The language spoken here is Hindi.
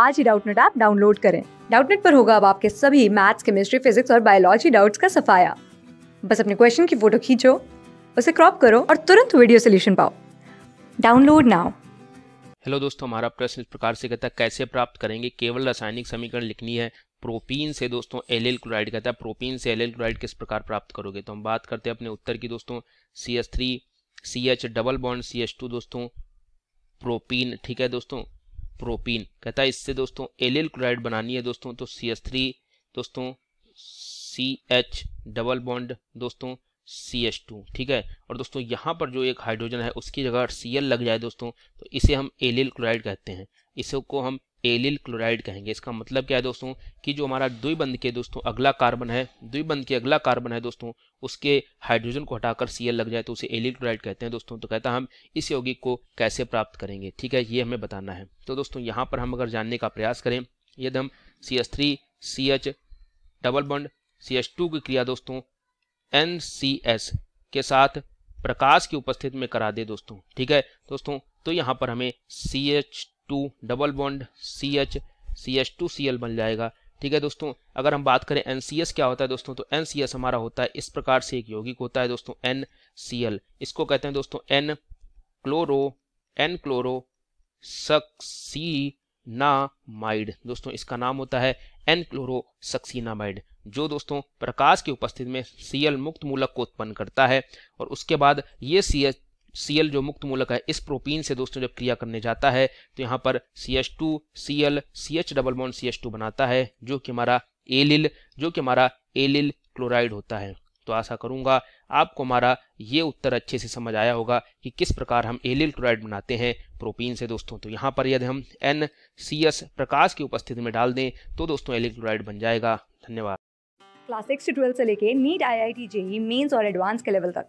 आज ही डाउटनेट ऐप डाउनलोड करें डाउटनेट पर होगा अब आपके सभी मैथ्स केमिस्ट्री फिजिक्स और बायोलॉजी डाउट्स का सफाया बस अपने क्वेश्चन की फोटो खींचो उसे क्रॉप करो और तुरंत वीडियो सोल्यूशन पाओ डाउनलोड नाउ हेलो दोस्तों हमारा प्रश्न इस प्रकार से कहता है कैसे प्राप्त करेंगे केवल रासायनिक समीकरण लिखनी है प्रोपीन से दोस्तों एल एल क्लोराइड कहता है प्रोपीन से एल एल क्लोराइड किस प्रकार प्राप्त करोगे तो हम बात करते हैं अपने उत्तर की दोस्तों C S three C H double bond C H two दोस्तों प्रोपीन ठीक है दोस्तों प्रोपीन कहता है इससे दोस्तों एलियल क्लोराइड बनानी है दोस्तों तो सी एस थ्री दोस्तों सी एच डबल बॉन्ड दोस्तों सी एच टू ठीक है और दोस्तों यहाँ पर जो एक हाइड्रोजन है उसकी जगह सी एल लग जाए दोस्तों तो इसे हम एलियल क्लोराइड कहते हैं इसको हम एलिल क्लोराइड कहेंगे इसका मतलब क्या है दोस्तों कि जो हमारा द्विबंध के दोस्तों अगला कार्बन है द्विबंध के अगला कार्बन है दोस्तों उसके हाइड्रोजन को हटाकर सीएल लग जाए तो उसे एलिल क्लोराइड कहते हैं दोस्तों तो कहता हम इस यौगिक को कैसे प्राप्त करेंगे ठीक है ये हमें बताना है तो दोस्तों यहाँ पर हम अगर जानने का प्रयास करें यदि हम C S three C H double bond C H two की क्रिया दोस्तों एन सी एस के साथ प्रकाश की उपस्थिति में करा दे दोस्तों ठीक है दोस्तों तो यहाँ पर हमें C H two double bond C H C H two C L बन जाएगा ठीक है दोस्तों अगर हम बात करें एन सी एस क्या होता है दोस्तों तो एन सी एस हमारा होता है इस प्रकार से एक यौगिक होता है दोस्तों एन सी एल इसको कहते हैं दोस्तों N chloro N chloro succinimide दोस्तों इसका नाम होता है एन क्लोरो सक्सीनामाइड जो दोस्तों प्रकाश की उपस्थिति में सीएल मुक्त मूलक को उत्पन्न करता है और उसके बाद ये सीएच सीएल जो मुक्त मूलक है इस प्रोपीन से दोस्तों जब क्रिया करने जाता है तो यहाँ पर C H two C L C H double bond C H two बनाता है जो कि हमारा एलिल जो कि हमारा एलिल क्लोराइड होता है तो आशा करूंगा आपको हमारा ये उत्तर अच्छे से समझ आया होगा कि किस प्रकार हम एलिल क्लोराइड बनाते हैं प्रोपीन से दोस्तों तो यहाँ पर यदि हम एन सी एस प्रकाश की उपस्थिति में डाल दें तो दोस्तों एलिल क्लोराइड बन जाएगा धन्यवाद क्लास सिक्स से ट्वेल्थ से लेके NEET I I T JEE mains और एडवांस के लेवल तक